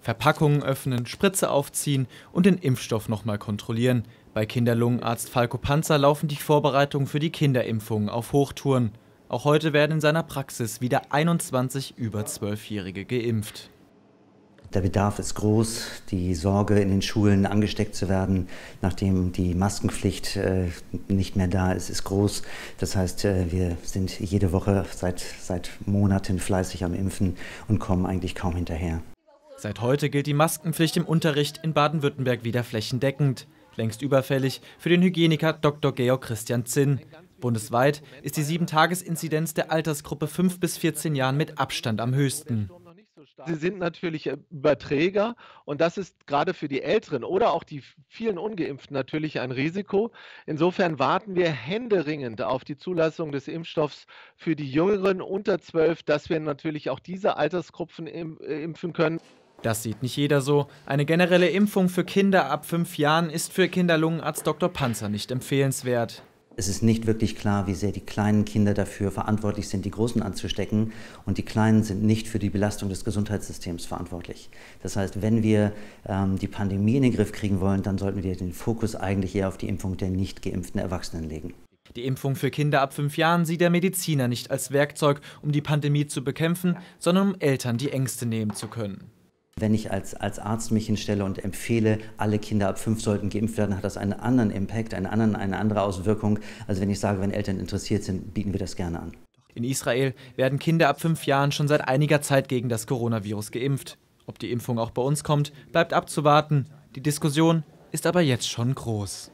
Verpackungen öffnen, Spritze aufziehen und den Impfstoff nochmal kontrollieren. Bei Kinderlungenarzt Falco Panzer laufen die Vorbereitungen für die Kinderimpfungen auf Hochtouren. Auch heute werden in seiner Praxis wieder 21 über 12-Jährige geimpft. Der Bedarf ist groß, die Sorge in den Schulen angesteckt zu werden, nachdem die Maskenpflicht äh, nicht mehr da ist, ist groß. Das heißt, äh, wir sind jede Woche seit, seit Monaten fleißig am Impfen und kommen eigentlich kaum hinterher. Seit heute gilt die Maskenpflicht im Unterricht in Baden-Württemberg wieder flächendeckend. Längst überfällig für den Hygieniker Dr. Georg Christian Zinn. Bundesweit ist die 7-Tages-Inzidenz der Altersgruppe 5 bis 14 Jahren mit Abstand am höchsten. Sie sind natürlich äh, Überträger und das ist gerade für die Älteren oder auch die vielen Ungeimpften natürlich ein Risiko. Insofern warten wir händeringend auf die Zulassung des Impfstoffs für die Jüngeren unter 12, dass wir natürlich auch diese Altersgruppen äh, impfen können. Das sieht nicht jeder so. Eine generelle Impfung für Kinder ab fünf Jahren ist für Kinderlungenarzt Dr. Panzer nicht empfehlenswert. Es ist nicht wirklich klar, wie sehr die kleinen Kinder dafür verantwortlich sind, die Großen anzustecken. Und die Kleinen sind nicht für die Belastung des Gesundheitssystems verantwortlich. Das heißt, wenn wir ähm, die Pandemie in den Griff kriegen wollen, dann sollten wir den Fokus eigentlich eher auf die Impfung der nicht geimpften Erwachsenen legen. Die Impfung für Kinder ab fünf Jahren sieht der Mediziner nicht als Werkzeug, um die Pandemie zu bekämpfen, sondern um Eltern die Ängste nehmen zu können wenn ich als, als Arzt mich hinstelle und empfehle, alle Kinder ab fünf sollten geimpft werden, hat das einen anderen Impact, einen anderen, eine andere Auswirkung, als wenn ich sage, wenn Eltern interessiert sind, bieten wir das gerne an. In Israel werden Kinder ab fünf Jahren schon seit einiger Zeit gegen das Coronavirus geimpft. Ob die Impfung auch bei uns kommt, bleibt abzuwarten. Die Diskussion ist aber jetzt schon groß.